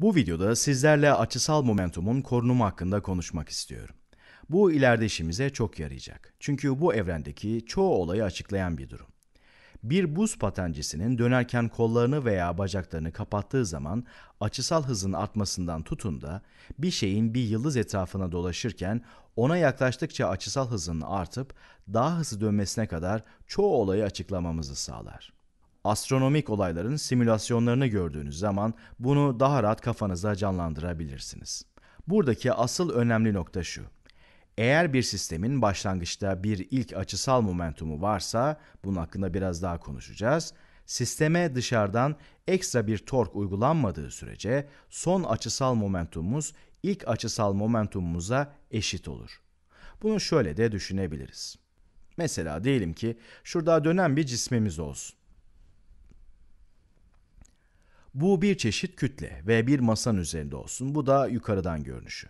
Bu videoda sizlerle açısal momentumun korunumu hakkında konuşmak istiyorum. Bu ileride işimize çok yarayacak. Çünkü bu evrendeki çoğu olayı açıklayan bir durum. Bir buz patencisinin dönerken kollarını veya bacaklarını kapattığı zaman açısal hızın artmasından tutun da bir şeyin bir yıldız etrafına dolaşırken ona yaklaştıkça açısal hızın artıp daha hızlı dönmesine kadar çoğu olayı açıklamamızı sağlar astronomik olayların simülasyonlarını gördüğünüz zaman bunu daha rahat kafanızda canlandırabilirsiniz. Buradaki asıl önemli nokta şu. Eğer bir sistemin başlangıçta bir ilk açısal momentumu varsa, bunun hakkında biraz daha konuşacağız. Sisteme dışarıdan ekstra bir tork uygulanmadığı sürece son açısal momentumumuz ilk açısal momentumumuza eşit olur. Bunu şöyle de düşünebiliriz. Mesela diyelim ki şurada dönen bir cismimiz olsun. Bu bir çeşit kütle ve bir masanın üzerinde olsun. Bu da yukarıdan görünüşü.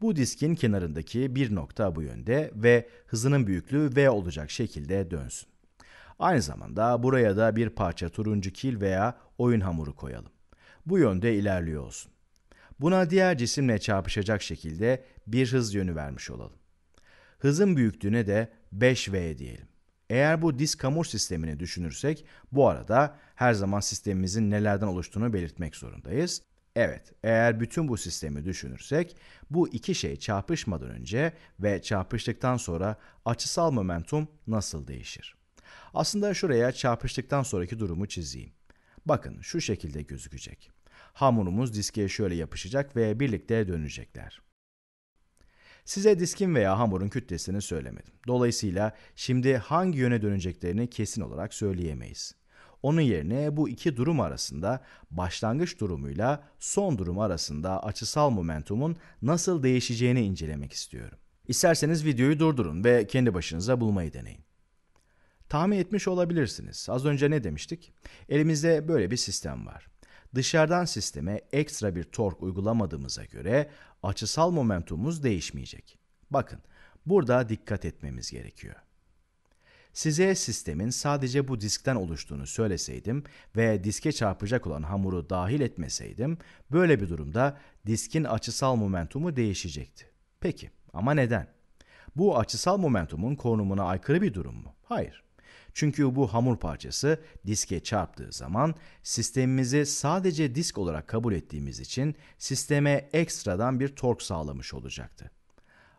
Bu diskin kenarındaki bir nokta bu yönde ve hızının büyüklüğü V olacak şekilde dönsün. Aynı zamanda buraya da bir parça turuncu kil veya oyun hamuru koyalım. Bu yönde ilerliyor olsun. Buna diğer cisimle çarpışacak şekilde bir hız yönü vermiş olalım. Hızın büyüklüğüne de 5V diyelim. Eğer bu disk hamur sistemini düşünürsek bu arada her zaman sistemimizin nelerden oluştuğunu belirtmek zorundayız. Evet, eğer bütün bu sistemi düşünürsek bu iki şey çarpışmadan önce ve çarpıştıktan sonra açısal momentum nasıl değişir? Aslında şuraya çarpıştıktan sonraki durumu çizeyim. Bakın şu şekilde gözükecek. Hamurumuz diskeye şöyle yapışacak ve birlikte dönecekler. Size diskin veya hamurun kütlesini söylemedim. Dolayısıyla şimdi hangi yöne döneceklerini kesin olarak söyleyemeyiz. Onun yerine bu iki durum arasında başlangıç durumuyla son durum arasında açısal momentumun nasıl değişeceğini incelemek istiyorum. İsterseniz videoyu durdurun ve kendi başınıza bulmayı deneyin. Tahmin etmiş olabilirsiniz. Az önce ne demiştik? Elimizde böyle bir sistem var. Dışarıdan sisteme ekstra bir tork uygulamadığımıza göre açısal momentumumuz değişmeyecek. Bakın, burada dikkat etmemiz gerekiyor. Size sistemin sadece bu diskten oluştuğunu söyleseydim ve diske çarpacak olan hamuru dahil etmeseydim, böyle bir durumda diskin açısal momentumu değişecekti. Peki, ama neden? Bu açısal momentumun konumuna aykırı bir durum mu? Hayır. Çünkü bu hamur parçası diske çarptığı zaman sistemimizi sadece disk olarak kabul ettiğimiz için sisteme ekstradan bir tork sağlamış olacaktı.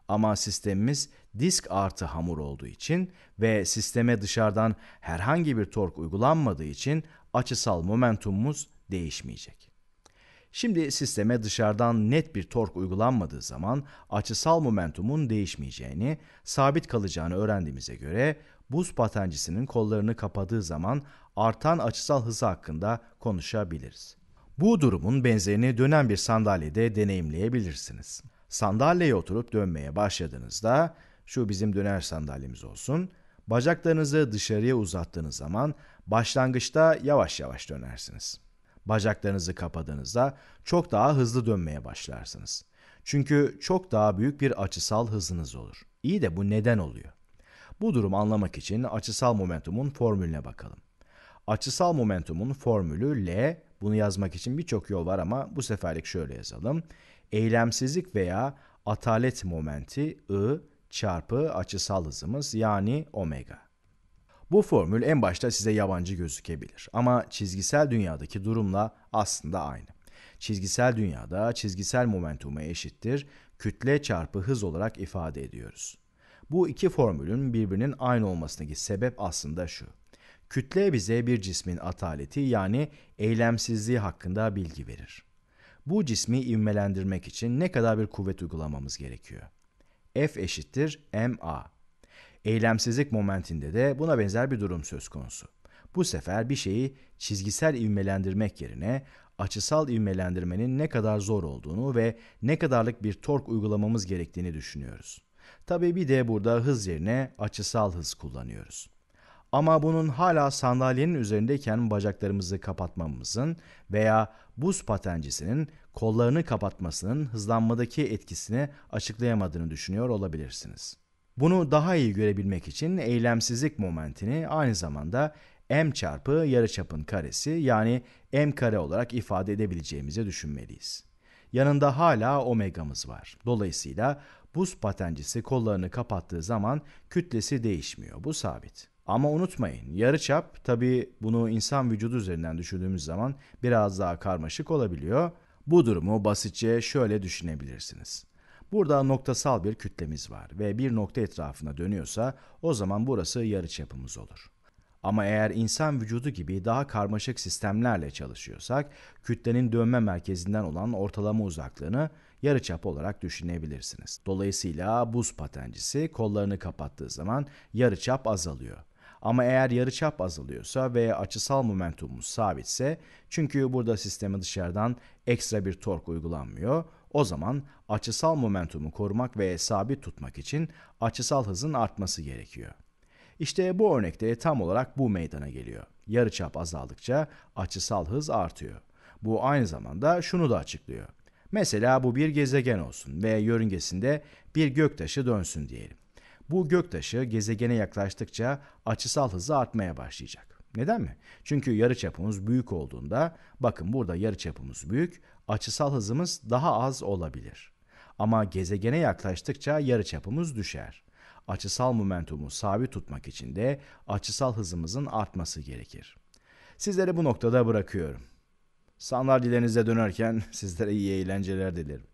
Ama sistemimiz disk artı hamur olduğu için ve sisteme dışarıdan herhangi bir tork uygulanmadığı için açısal momentumumuz değişmeyecek. Şimdi sisteme dışarıdan net bir tork uygulanmadığı zaman açısal momentumun değişmeyeceğini, sabit kalacağını öğrendiğimize göre buz patencisinin kollarını kapadığı zaman artan açısal hız hakkında konuşabiliriz. Bu durumun benzerini dönen bir sandalyede deneyimleyebilirsiniz. Sandalyeye oturup dönmeye başladığınızda, şu bizim döner sandalyemiz olsun, bacaklarınızı dışarıya uzattığınız zaman başlangıçta yavaş yavaş dönersiniz. Bacaklarınızı kapadığınızda çok daha hızlı dönmeye başlarsınız. Çünkü çok daha büyük bir açısal hızınız olur. İyi de bu neden oluyor? Bu durumu anlamak için açısal momentumun formülüne bakalım. Açısal momentumun formülü L. Bunu yazmak için birçok yol var ama bu seferlik şöyle yazalım. Eylemsizlik veya atalet momenti I çarpı açısal hızımız yani omega. Bu formül en başta size yabancı gözükebilir ama çizgisel dünyadaki durumla aslında aynı. Çizgisel dünyada çizgisel momentumu eşittir kütle çarpı hız olarak ifade ediyoruz. Bu iki formülün birbirinin aynı olmasındaki sebep aslında şu. Kütle bize bir cismin ataleti yani eylemsizliği hakkında bilgi verir. Bu cismi ivmelendirmek için ne kadar bir kuvvet uygulamamız gerekiyor? F eşittir ma. Eylemsizlik momentinde de buna benzer bir durum söz konusu. Bu sefer bir şeyi çizgisel ivmelendirmek yerine açısal ivmelendirmenin ne kadar zor olduğunu ve ne kadarlık bir tork uygulamamız gerektiğini düşünüyoruz. Tabii bir de burada hız yerine açısal hız kullanıyoruz. Ama bunun hala sandalyenin üzerindeyken bacaklarımızı kapatmamızın veya buz patencisinin kollarını kapatmasının hızlanmadaki etkisini açıklayamadığını düşünüyor olabilirsiniz. Bunu daha iyi görebilmek için eylemsizlik momentini aynı zamanda m çarpı yarıçapın karesi yani m kare olarak ifade edebileceğimizi düşünmeliyiz. Yanında hala omegamız var. Dolayısıyla Buz patencisi kollarını kapattığı zaman kütlesi değişmiyor. Bu sabit. Ama unutmayın yarıçap tabi bunu insan vücudu üzerinden düşündüğümüz zaman biraz daha karmaşık olabiliyor. Bu durumu basitçe şöyle düşünebilirsiniz. Burada noktasal bir kütlemiz var ve bir nokta etrafına dönüyorsa o zaman burası yarıçapımız olur. Ama eğer insan vücudu gibi daha karmaşık sistemlerle çalışıyorsak, kütlenin dönme merkezinden olan ortalama uzaklığını yarıçap olarak düşünebilirsiniz. Dolayısıyla buz patencisi kollarını kapattığı zaman yarıçap azalıyor. Ama eğer yarıçap azalıyorsa ve açısal momentumumuz sabitse çünkü burada sisteme dışarıdan ekstra bir tork uygulanmıyor. O zaman açısal momentumu korumak ve sabit tutmak için açısal hızın artması gerekiyor. İşte bu örnekte tam olarak bu meydana geliyor. Yarıçap azaldıkça açısal hız artıyor. Bu aynı zamanda şunu da açıklıyor. Mesela bu bir gezegen olsun ve yörüngesinde bir göktaşı dönsün diyelim. Bu göktaşı gezegene yaklaştıkça açısal hızı artmaya başlayacak. Neden mi? Çünkü yarıçapımız büyük olduğunda bakın burada yarıçapımız büyük, açısal hızımız daha az olabilir. Ama gezegene yaklaştıkça yarıçapımız düşer. Açısal momentumu sabit tutmak için de açısal hızımızın artması gerekir. Sizleri bu noktada bırakıyorum. Sandalyenize dönerken sizlere iyi eğlenceler dilerim.